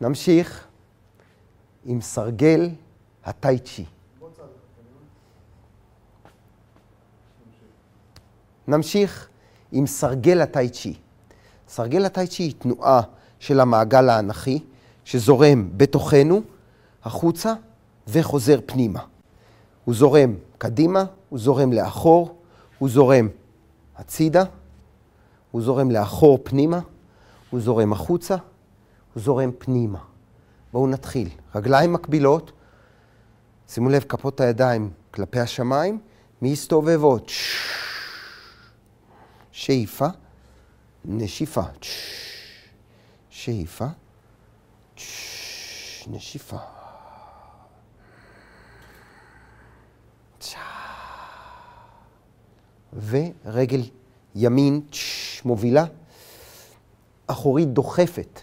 נמשיך עם סרגל הטייצ'י. נמשיך עם סרגל הטייצ'י. סרגל הטייצ'י היא תנועה של המעגל האנכי שזורם בתוכנו, החוצה וחוזר פנימה. הוא זורם קדימה, הוא זורם לאחור, הוא זורם הצידה, הוא זורם לאחור פנימה, הוא זורם החוצה זורם פנימה. בואו נתחיל. רגליים מקבילות, שימו לב, כפות הידיים כלפי השמיים, מסתובבות. שאיפה, נשיפה. שאיפה, נשיפה. ורגל ימין מובילה, אחורית דוחפת.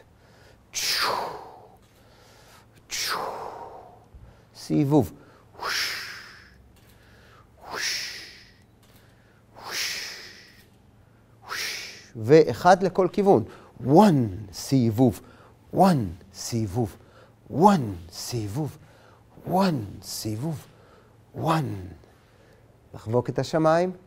סיבוב. ואחד לכל כיוון. וואן סיבוב, וואן סיבוב, וואן סיבוב, וואן סיבוב, וואן. לחבוק את השמיים.